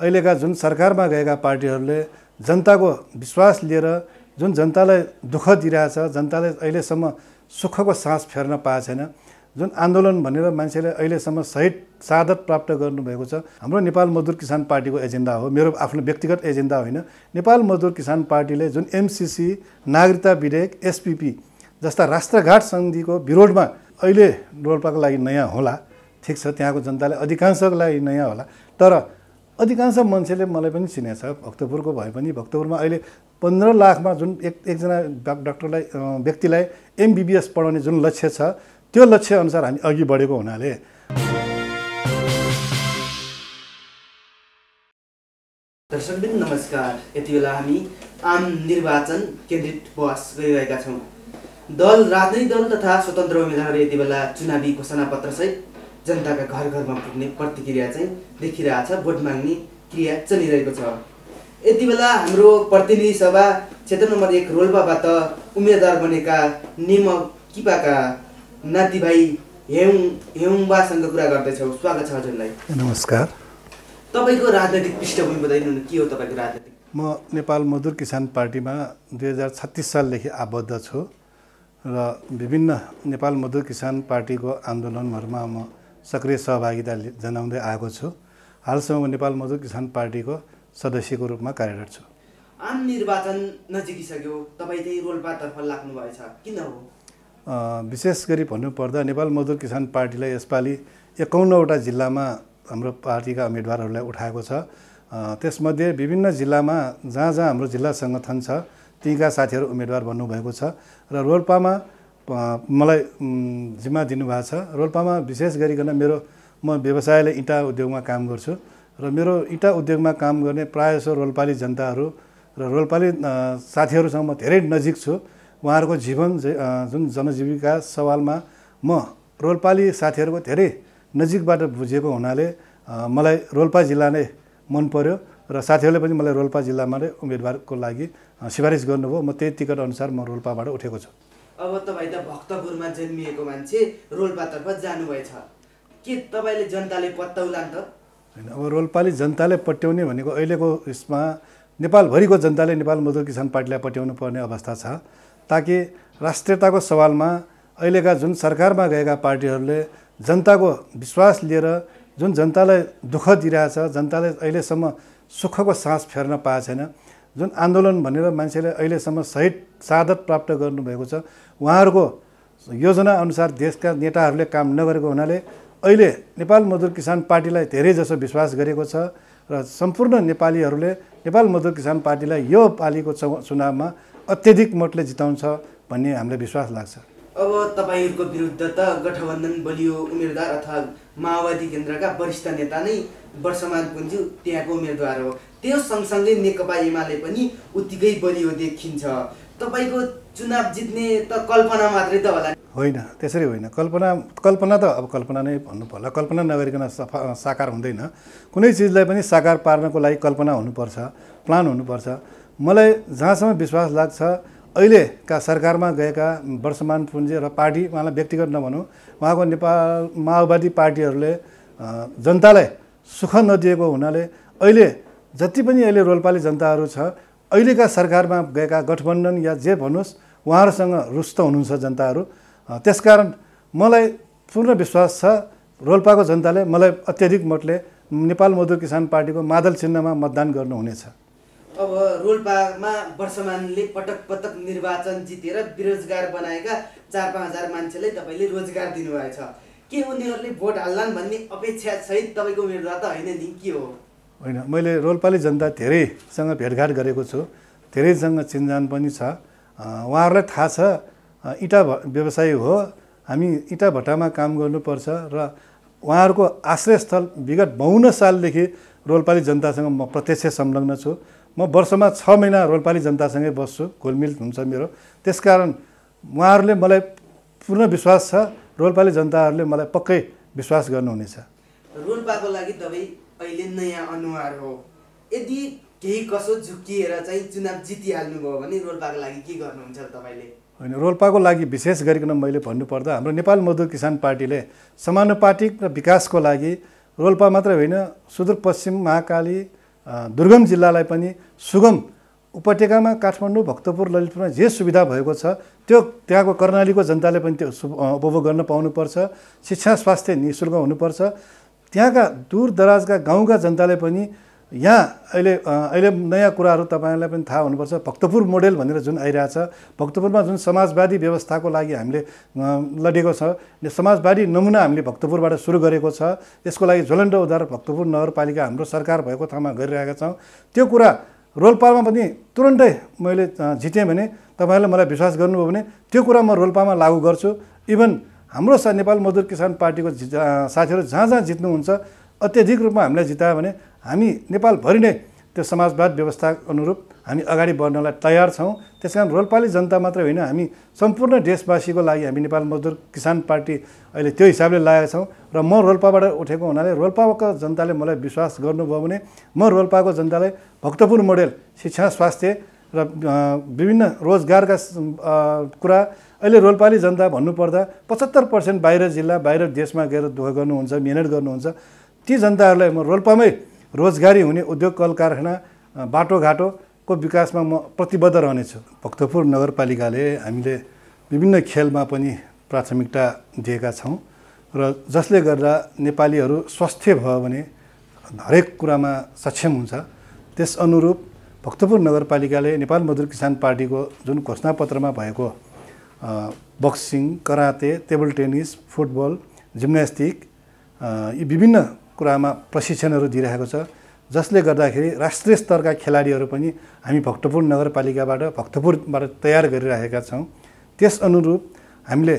अहिलेका जुन सरकारमा गएका पार्टीहरूले जनताको विश्वास लिएर जुन जनतालाई दुःख दिइरहेछ जनताले अहिलेसम्म सुखको सास फेर्न पाएको छैन जुन आन्दोलन भनेर मान्छेले अहिलेसम्म सही सादत प्राप्त गर्नुभएको छ हाम्रो नेपाल मजदुर किसान पार्टीको एजेन्डा हो मेरो आफ्नो व्यक्तिगत एजेन्डा होइन नेपाल मजदुर किसान पार्टीले जुन एमसिसी नागरिकता विधेयक एसपिपी जस्ता राष्ट्रघाट सन्धिको विरोधमा अहिले रोल्पाको लागि नयाँ होला ठिक छ त्यहाँको जनताले अधिकांशको लागि नयाँ होला तर अधिकांश मान्छेले मलाई पनि चिनेछ भक्तपुरको भए पनि भक्तपुरमा अहिले पन्ध्र लाखमा जुन एक एकजना डाक्टरलाई व्यक्तिलाई एमबिबिएस पढाउने जुन लक्ष्य छ त्यो लक्ष्य अनुसार हामी अघि बढेको हुनाले दर्शकबिन नमस्कार यति बेला हामी आम निर्वाचन केन्द्रित बहस गरिरहेका छौँ दल राजनैतिक दल तथा स्वतन्त्र उम्मेद्वारहरू यति बेला चुनावी घोषणा पत्रसहित जनताका घर घरमा पुग्ने प्रतिक्रिया चाहिँ देखिरहेछ भोट माग्ने क्रिया चलिरहेको छ यति बेला हाम्रो प्रतिनिधि सभा क्षेत्र नम्बर एक रोल्पाबाट उम्मेदवार बनेका निम किपाका नातिभाइ हेउङ हेउङबासँग कुरा गर्दैछौँ स्वागत छ हजुरलाई नमस्कार तपाईँको राजनैतिक पृष्ठभूमि बताइदिनु के हो तपाईँको राजनैतिक म नेपाल मजदुर किसान पार्टीमा दुई हजार छत्तिस सालदेखि आबद्ध छु र विभिन्न नेपाल मजदुर किसान पार्टीको आन्दोलनहरूमा म सक्रिय सहभागिता जनाउँदै आएको छु हालसम्म म नेपाल मजदुर किसान पार्टीको सदस्यको रूपमा कार्यरत छु आम निर्वाचन नजिकिसक्यो तपाईँ चाहिँ रोल्पातर्फ भएछ किन हो विशेष गरी भन्नुपर्दा नेपाल मजदुर किसान पार्टीलाई यसपालि एकाउन्नवटा जिल्लामा हाम्रो पार्टीका उम्मेदवारहरूलाई उठाएको छ त्यसमध्ये विभिन्न जिल्लामा जहाँ जहाँ हाम्रो जिल्ला सङ्गठन छ तीका साथीहरू उम्मेदवार बन्नुभएको छ र रोल्पामा मलाई जिम्मा दिनुभएको छ रोल्पामा विशेष गरिकन मेरो म व्यवसायले इँटा उद्योगमा काम गर्छु र मेरो इँटा उद्योगमा काम गर्ने प्रायःसो रोल्पाली जनताहरू र रोल्पाली साथीहरूसँग म धेरै नजिक छु उहाँहरूको जीवन जुन जनजीविका सवालमा म रोल्पाली साथीहरूको धेरै नजिकबाट बुझेको हुनाले मलाई रोल्पा जिल्ला नै मन पर्यो र साथीहरूले पनि मलाई रोल्पा जिल्लामा नै उम्मेदवारको लागि सिफारिस गर्नुभयो म त्यही टिकट अनुसार म रोल्पाबाट उठेको छु अब तपाईँ त भक्तपुरमा जन्मिएको मान्छे रोल्पातर्फ जानुभएछ के तपाईँले जनताले पत्याउला नि त होइन अब रोल्पाले जनताले पट्याउने भनेको अहिलेको यसमा नेपालभरिको जनताले नेपाल मजदुर किसान पार्टीलाई पट्याउनु पर्ने अवस्था छ ताकि राष्ट्रियताको सवालमा अहिलेका जुन सरकारमा गएका पार्टीहरूले जनताको विश्वास लिएर जुन जनतालाई दुःख दिइरहेछ जनताले अहिलेसम्म सुखको सास फेर्न पाएको छैन जुन आन्दोलन भनेर मान्छेले अहिलेसम्म सहित सादत प्राप्त गर्नुभएको छ उहाँहरूको अनुसार देशका नेताहरूले काम नगरेको हुनाले अहिले नेपाल मजदुर किसान पार्टीलाई धेरै जसो विश्वास गरेको छ र सम्पूर्ण नेपालीहरूले नेपाल मजदुर किसान पार्टीलाई यो पालिको चुनावमा अत्यधिक मतले जिताउँछ भन्ने हामीलाई विश्वास लाग्छ अब तपाईँहरूको विरुद्ध त गठबन्धन बलियो उम्मेदवार अथवा माओवादी केन्द्रका वरिष्ठ नेता नै वर्षमान पुन्ज्यू त्यहाँको उम्मेदवार हो त्यो सँगसँगै नेकपा एमाले पनि उत्तिकै बलियो देखिन्छ तपाईँको चुनाव जित्ने त कल्पना मात्रै त होला होइन त्यसरी होइन कल्पना कल्पना त अब कल्पना नै भन्नु पर्ला कल्पना नगरिकन सफा साकार हुँदैन कुनै चिजलाई पनि साकार पार्नको लागि कल्पना हुनुपर्छ प्लान हुनुपर्छ मलाई जहाँसम्म विश्वास लाग्छ अहिलेका सरकारमा गएका वर्षमान पुन्जे र पार्टी उहाँलाई व्यक्तिगत नभनौँ उहाँको नेपाल माओवादी पार्टीहरूले जनतालाई सुख नदिएको हुनाले अहिले जति पनि अहिले रोल्पाले जनताहरू छ अहिलेका सरकारमा गएका गठबन्धन या जे भन्नुहोस् उहाँहरूसँग रुष्ट हुनुहुन्छ जनताहरू त्यसकारण मलाई पूर्ण विश्वास छ रोल्पाको जनताले मलाई अत्याधिक मतले नेपाल मजदुर किसान पार्टीको मादल चिन्हमा मतदान गर्नुहुनेछ अब रोल्पामा वर्षमानले पटक पटक निर्वाचन जितेर बेरोजगार बनाएका चार पाँच हजार मान्छेलाई तपाईँले रोजगार छ के उनीहरूले भोट हाल्लान् भन्ने अपेक्षा सहित तपाईँको उम्मेद्वार त होइन नि के हो होइन मैले रोलपाली जनता धेरैसँग भेटघाट गरेको छु धेरैसँग चिन्जान पनि छ उहाँहरूलाई थाहा छ इँटा भ व्यवसाय हो हामी इँटा भट्टामा काम गर्नुपर्छ र उहाँहरूको आश्रयस्थल विगत बाहुन्न सालदेखि रोलपाली जनतासँग म प्रत्यक्ष संलग्न छु म वर्षमा छ महिना रोलपाली जनतासँगै बस्छु घोलमिल हुन्छ मेरो त्यसकारण उहाँहरूले मलाई पूर्ण विश्वास छ रोल्पाले जनताहरूले मलाई पक्कै विश्वास गर्नुहुनेछ रोल्पाको लागि तपाईँ अहिले नयाँ अनुहार हो यदि केही कसो झुक्किएर चाहिँ चुनाव जितिहाल्नुभयो भने रोल्पाको लागि के गर्नुहुन्छ तपाईँले होइन रोल्पाको लागि विशेष गरिकन मैले भन्नुपर्दा हाम्रो नेपाल मजदुर किसान पार्टीले समानुपातिक र विकासको लागि रोल्पा मात्रै होइन सुदूरपश्चिम महाकाली दुर्गम जिल्लालाई पनि सुगम उपत्यकामा काठमाडौँ भक्तपुर ललितपुरमा जे सुविधा भएको छ त्यो त्यहाँको कर्णालीको जनताले पनि त्यो उपभोग गर्न पाउनुपर्छ शिक्षा स्वास्थ्य नि शुल्क हुनुपर्छ त्यहाँका दूर दराजका गाउँका जनताले पनि यहाँ अहिले अहिले नयाँ कुराहरू तपाईँलाई पनि थाहा हुनुपर्छ भक्तपुर मोडेल भनेर जुन आइरहेछ भक्तपुरमा जुन समाजवादी व्यवस्थाको लागि हामीले लडेको छ समाजवादी नमुना हामीले भक्तपुरबाट सुरु गरेको छ यसको लागि ज्वलन्त उद्धार भक्तपुर नगरपालिका हाम्रो सरकार भएको ठाउँमा गरिरहेका छौँ त्यो कुरा रोल्पामा पनि तुरन्तै मैले जितेँ भने तपाईँहरूले मलाई विश्वास गर्नुभयो भने त्यो कुरा म रोल्पामा लागू गर्छु इभन हाम्रो नेपाल मजदुर किसान पार्टीको साथीहरू जहाँ जहाँ जित्नुहुन्छ अत्यधिक रूपमा हामीलाई जितायो भने हामी नेपालभरि नै त्यो समाजवाद व्यवस्था अनुरूप हामी अगाडि बढ्नलाई तयार छौँ त्यस कारण रोल्पाली जनता मात्रै होइन हामी सम्पूर्ण देशवासीको लागि हामी नेपाल मजदुर किसान पार्टी अहिले त्यो हिसाबले लागेका छौँ र म रोल्पाबाट उठेको हुनाले रोल्पाको जनताले मलाई विश्वास गर्नुभयो भने म रोल्पाको जनतालाई भक्तपुर मोडेल शिक्षा स्वास्थ्य र विभिन्न रोजगारका कुरा अहिले रोल्पाली जनता भन्नुपर्दा पचहत्तर पर्सेन्ट बाहिर जिल्ला बाहिर देशमा गएर दुःख गर्नुहुन्छ मिहिनेत गर्नुहुन्छ ती जनताहरूलाई म रोल्पामै रोजगारी हुने उद्योग कल कारखाना बाटोघाटोको विकासमा म प्रतिबद्ध रहनेछु भक्तपुर नगरपालिकाले हामीले विभिन्न खेलमा पनि प्राथमिकता दिएका छौँ र जसले गर्दा नेपालीहरू स्वास्थ्य भयो भने हरेक कुरामा सक्षम हुन्छ त्यस अनुरूप भक्तपुर नगरपालिकाले नेपाल मजदुर किसान पार्टीको जुन घोषणापत्रमा भएको boxing karate table tennis football gymnastic यी विभिन्न कुरामा प्रशिक्षणहरू दिइरहेको छ जसले गर्दाखेरि राष्ट्रिय स्तरका खेलाडीहरू पनि हामी भक्तपुर नगरपालिकाबाट भक्तपुरबाट तयार गरिरहेका छौँ त्यस अनुरूप हामीले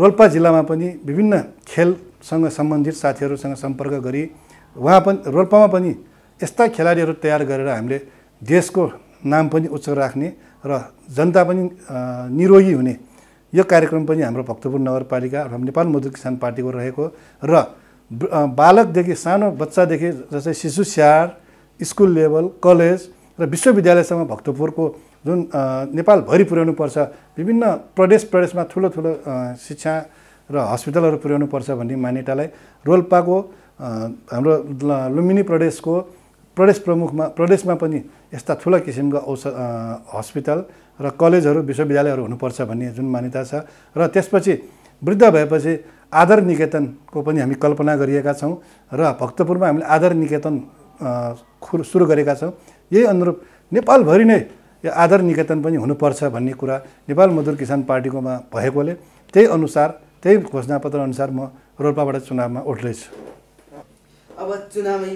रोल्पा जिल्लामा पनि विभिन्न खेलसँग सम्बन्धित साथीहरूसँग सम्पर्क गरी उहाँ पनि रोल्पामा पनि यस्ता खेलाडीहरू तयार गरेर हामीले देशको नाम पनि उच्च राख्ने र जनता पनि निरोगी हुने यो कार्यक्रम पनि हाम्रो भक्तपुर नगरपालिका अथवा नेपाल मजदुर किसान पार्टीको रहेको र बालकदेखि सानो बच्चादेखि जस्तै शिशु स्याहार स्कुल लेभल कलेज र विश्वविद्यालयसम्म भक्तपुरको जुन नेपालभरि पुर्याउनु पर्छ विभिन्न प्रदेश प्रदेशमा ठुलो ठुलो शिक्षा र हस्पिटलहरू पुर्याउनु पर्छ भन्ने मान्यतालाई रोल्पाको हाम्रो लुम्बिनी प्रदेशको प्रदेश प्रमुखमा प्रदेशमा पनि यस्ता ठुला किसिमका औष हस्पिटल र कलेजहरू विश्वविद्यालयहरू हुनुपर्छ भन्ने जुन मान्यता छ र त्यसपछि वृद्ध भएपछि आदर निकेतनको पनि हामी कल्पना गरिएका छौँ र भक्तपुरमा हामीले आदर निकेतन खुर सुरु गरेका छौँ यही अनुरूप नेपालभरि नै यो आदर निकेतन पनि हुनुपर्छ भन्ने कुरा नेपाल मजदुर किसान पार्टीकोमा भएकोले त्यही अनुसार त्यही घोषणापत्र अनुसार म रोल्पाबाट चुनावमा उठ्दैछु अब चुनावी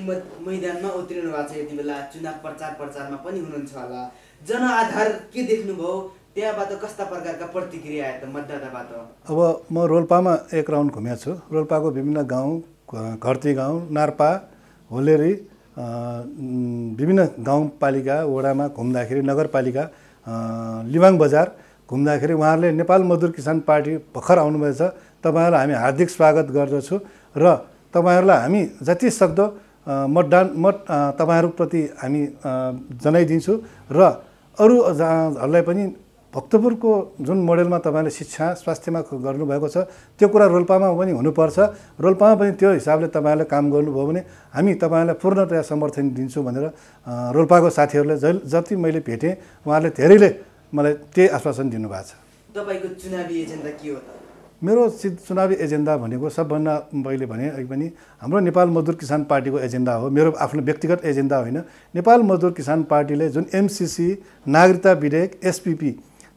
मैदानमा उत्रिनु भएको छ यति बेला चुनाव प्रचार प्रचारमा पनि हुनुहुन्छ होला जनआधार के देख्नुभयो त्यहाँबाट कस्ता प्रकारका प्रतिक्रिया आए त मतदाताबाट अब म रोल्पामा एक राउन्ड घुमेको छु रोल्पाको विभिन्न गाउँ घरती गाउँ नार्पा होलेरी विभिन्न गाउँपालिका वडामा घुम्दाखेरि नगरपालिका लिवाङ बजार घुम्दाखेरि उहाँहरूले नेपाल मजदुर किसान पार्टी भर्खर आउनुभएछ तपाईँहरूलाई हामी हार्दिक स्वागत गर्दछु र तपाईँहरूलाई हामी जति सक्दो मतदान मत तपाईँहरूप्रति हामी जनाइदिन्छु र अरूहरूलाई पनि भक्तपुरको जुन मोडेलमा तपाईँले शिक्षा स्वास्थ्यमा गर्नुभएको छ त्यो कुरा रोल्पामा पनि हुनुपर्छ रोल्पामा पनि त्यो हिसाबले तपाईँहरूले काम गर्नुभयो भने हामी तपाईँलाई पूर्णतया समर्थन दिन्छौँ भनेर रोल्पाको साथीहरूले जति मैले भेटेँ उहाँहरूले धेरैले मलाई त्यही आश्वासन दिनुभएको छ तपाईँको चुनावी एजेन्डा के हो त मेरो चुनावी एजेन्डा भनेको सबभन्दा मैले भने अघि पनि हाम्रो नेपाल मजदुर किसान पार्टीको एजेन्डा हो मेरो आफ्नो व्यक्तिगत एजेन्डा होइन नेपाल मजदुर किसान पार्टीले जुन एमसिसी नागरिकता विधेयक एसपिपी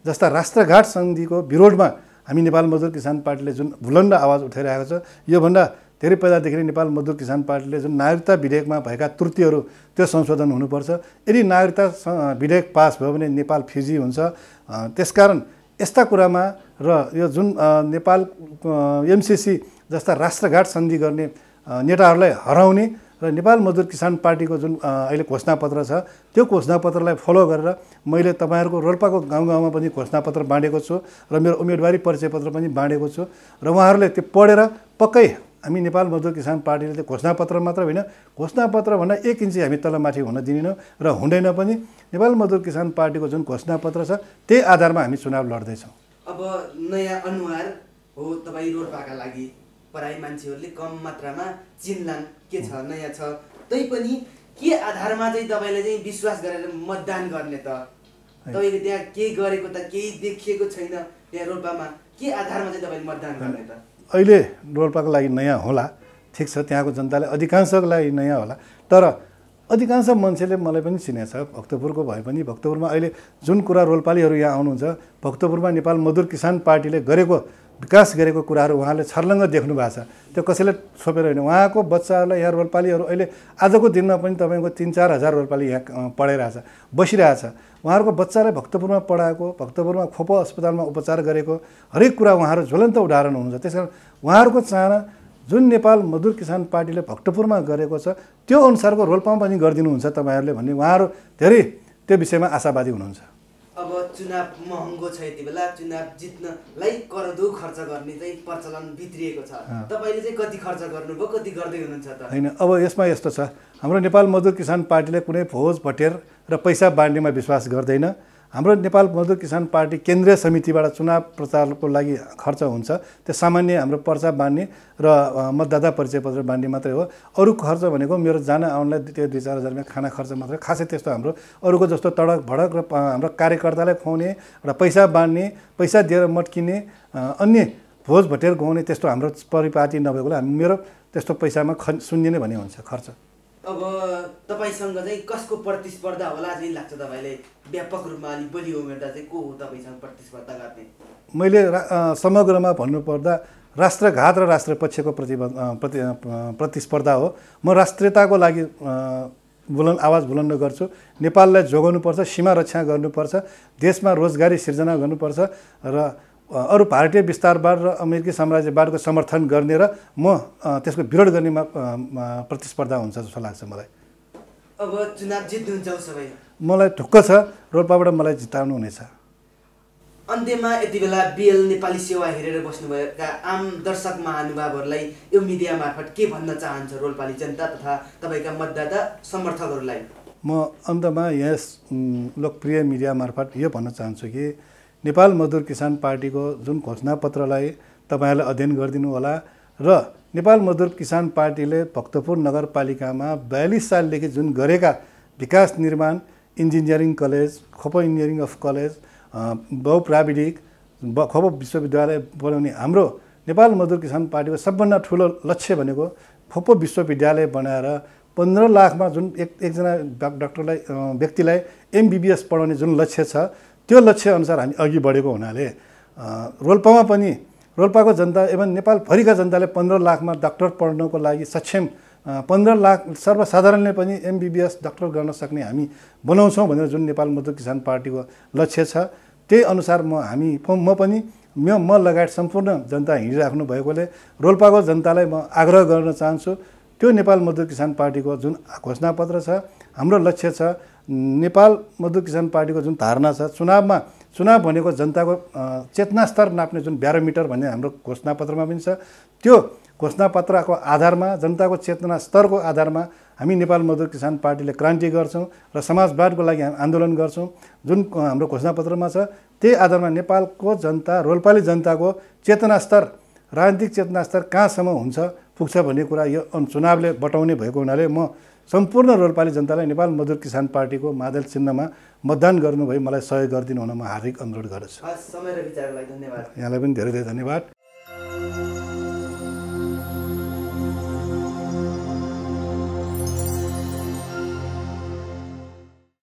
जस्ता राष्ट्रघाट सन्धिको विरोधमा हामी नेपाल मजदुर किसान पार्टीले जुन भुलन्ड आवाज उठाइरहेको छ योभन्दा धेरै पहिलादेखि नै नेपाल मजदुर किसान पार्टीले जुन नागरिकता विधेयकमा भएका त्रुटिहरू त्यो संशोधन हुनुपर्छ यदि नागरिकता विधेयक पास भयो भने नेपाल फिजी हुन्छ त्यसकारण यस्ता कुरामा र यो जुन नेपाल एमसिसी जस्ता राष्ट्रघाट सन्धि गर्ने नेताहरूलाई हराउने र नेपाल मजदुर किसान पार्टीको जुन अहिले घोषणापत्र छ त्यो घोषणापत्रलाई फलो गरेर मैले तपाईँहरूको रोल्पाको गाउँ गाउँमा पनि घोषणापत्र बाँडेको छु र मेरो उम्मेदवारी परिचय पत्र पनि बाँडेको छु र उहाँहरूले त्यो पढेर पक्कै हामी नेपाल मजदुर किसान पार्टीले त्यो घोषणापत्र मात्र होइन घोषणापत्र भन्दा एक इन्ची हामी तल माथि हुन दिँदैनौँ र हुँदैन पनि नेपाल मजदुर किसान पार्टीको जुन घोषणापत्र छ त्यही आधारमा हामी चुनाव लड्दैछौँ अब नयाँ अनुहार हो तपाईँ रोल्पाका लागि पराई मान्छेहरूले कम मात्रामा चिन्लान् के छ नयाँ छ तैपनि के आधारमा चाहिँ तपाईँले चाहिँ विश्वास गरेर मतदान गर्ने त तपाईँले त्यहाँ केही गरेको त केही देखिएको छैन त्यहाँ रोल्पामा के आधारमा चाहिँ तपाईँले मतदान गर्ने त अहिले रोल्पाको लागि नयाँ होला ठिक छ त्यहाँको जनताले अधिकांशको लागि नयाँ होला तर अधिकांश मान्छेले मलाई पनि चिनेछ भक्तपुरको भए पनि भक्तपुरमा अहिले जुन कुरा रोल्पालीहरू यहाँ आउनुहुन्छ भक्तपुरमा नेपाल मधुर किसान पार्टीले गरेको विकास गरेको कुराहरू उहाँले छर्लङ्ग देख्नु भएको छ त्यो कसैले छोपेर होइन उहाँको बच्चाहरूलाई यहाँ रोलपालीहरू अहिले आजको दिनमा पनि तपाईँको तिन चार हजार रोलपाली यहाँ पढाइरहेछ बसिरहेछ उहाँहरूको बच्चालाई भक्तपुरमा पढाएको भक्तपुरमा खोपो अस्पतालमा उपचार गरेको हरेक कुरा उहाँहरू ज्वलन्त उदाहरण हुनुहुन्छ त्यस कारण उहाँहरूको चाहना जुन नेपाल मजदुर किसान पार्टीले भक्तपुरमा गरेको छ त्यो अनुसारको रोलपामा पनि गरिदिनुहुन्छ तपाईँहरूले भन्ने उहाँहरू धेरै त्यो विषयमा आशावादी हुनुहुन्छ अब चुनाव महँगो छ यति बेला चुनाव जित्नलाई करदो खर्च गर्ने चाहिँ प्रचलन भित्रिएको छ तपाईँले चाहिँ कति खर्च गर्नुभयो कति गर्दै हुनुहुन्छ त होइन अब यसमा यस्तो छ हाम्रो नेपाल मजदुर किसान पार्टीले कुनै फौज भटेर र पैसा बाँड्नेमा विश्वास गर्दैन हाम्रो नेपाल मजदुर किसान पार्टी केन्द्रीय समितिबाट चुनाव प्रचारको लागि खर्च हुन्छ त्यो सामान्य हाम्रो पर्चा बाँड्ने र मतदाता परिचय पत्र बाँड्ने मात्रै हो अरू खर्च भनेको मेरो जान आउनलाई त्यो दुई चार हजारमा खाना खर्च मात्रै खासै त्यस्तो हाम्रो अरूको जस्तो तडक भडक र हाम्रो कार्यकर्तालाई खुवाउने र पैसा बाँड्ने पैसा दिएर मट्किने अन्य भोज भटेर गुवाउने त्यस्तो हाम्रो परिपाटी नभएकोले हामी मेरो त्यस्तो पैसामा ख भन्ने हुन्छ खर्च अब तपाईँसँग चाहिँ कसको प्रतिस्पर्धा होला चाहिँ लाग्छ तपाईँले व्यापक रूपमा अलिक बलि उमेर्दा चाहिँ को हो तपाईँसँग प्रतिस्पर्धा गर्ने मैले रा समग्रमा भन्नुपर्दा राष्ट्रघात र राष्ट्रपक्षको पक्षको प्रति प्रतिस्पर्धा हो म राष्ट्रियताको लागि बुलन्द आवाज बुलन्द गर्छु नेपाललाई जोगाउनुपर्छ सीमा रक्षा गर्नुपर्छ देशमा रोजगारी सिर्जना गर्नुपर्छ र अरू भारतीय विस्तारवाद र अमेरिकी साम्राज्यवादको समर्थन गर्ने र म त्यसको विरोध गर्नेमा प्रतिस्पर्धा हुन्छ जस्तो लाग्छ मलाई अब चुनाव जित्नुहुन्छ मलाई ढुक्क छ रोल्पाबाट मलाई जिताउनु हुनेछ अन्त्यमा यति बेला बिएल नेपाली सेवा हेरेर बस्नुभएका आम दर्शक महानुभावहरूलाई यो मिडिया मार्फत के भन्न चाहन्छ रोल्पाली जनता तथा तपाईँका मतदाता समर्थकहरूलाई म अन्तमा यस लोकप्रिय मिडिया मार्फत यो भन्न चाहन्छु कि नेपाल मजदुर किसान पार्टीको जुन घोषणापत्रलाई तपाईँहरूले अध्ययन गरिदिनु होला र नेपाल मजदुर किसान पार्टीले भक्तपुर नगरपालिकामा बयालिस सालदेखि जुन गरेका विकास निर्माण इन्जिनियरिङ कलेज खोप इन्जिनियरिङ अफ कलेज बहुप्राविधिक खोप विश्वविद्यालय बनाउने हाम्रो नेपाल मजदुर किसान पार्टीको सबभन्दा ठुलो लक्ष्य भनेको खोप विश्वविद्यालय बनाएर पन्ध्र लाखमा जुन एक एकजना डाक्टरलाई व्यक्तिलाई एमबिबिएस पढाउने जुन लक्ष्य छ त्यो लक्ष्यअनुसार हामी अघि बढेको हुनाले रोल्पामा पनि रोल्पाको जनता एभन नेपालभरिका जनताले पन्ध्र लाखमा डाक्टर पढ्नको लागि सक्षम पन्ध्र लाख सर्वसाधारणले पनि एमबिबिएस डाक्टर गर्न सक्ने हामी बनाउँछौँ भनेर जुन नेपाल मजदुर किसान पार्टीको लक्ष्य छ त्यही अनुसार म हामी म पनि म म लगायत सम्पूर्ण जनता हिँडिराख्नु भएकोले रोल्पाको जनतालाई म आग्रह गर्न चाहन्छु त्यो नेपाल मजदुर किसान पार्टीको जुन घोषणापत्र छ हाम्रो लक्ष्य छ नेपाल मजदुर किसान पार्टीको जुन धारणा छ चुनावमा चुनाव भनेको जनताको चेतना स्तर नाप्ने जुन ब्यारोमिटर भन्ने हाम्रो घोषणापत्रमा पनि छ त्यो घोषणापत्रको आधारमा जनताको चेतना स्तरको आधारमा हामी नेपाल मजदुर किसान पार्टीले क्रान्ति गर्छौँ र समाजवादको लागि हामी आन्दोलन गर्छौँ जुन हाम्रो घोषणापत्रमा छ त्यही आधारमा नेपालको जनता रोल्पाली जनताको चेतना स्तर राजनीतिक चेतना स्तर कहाँसम्म हुन्छ पुग्छ भन्ने कुरा यो चुनावले बटाउने भएको हुनाले म सम्पूर्ण रोल्पाली जनतालाई नेपाल मजदुर किसान पार्टीको मादल चिन्हमा मतदान गर्नुभयो मलाई सहयोग गरिदिनु हुन म हार्दिक अनुरोध गर्दछु यहाँलाई पनि धेरै धेरै धन्यवाद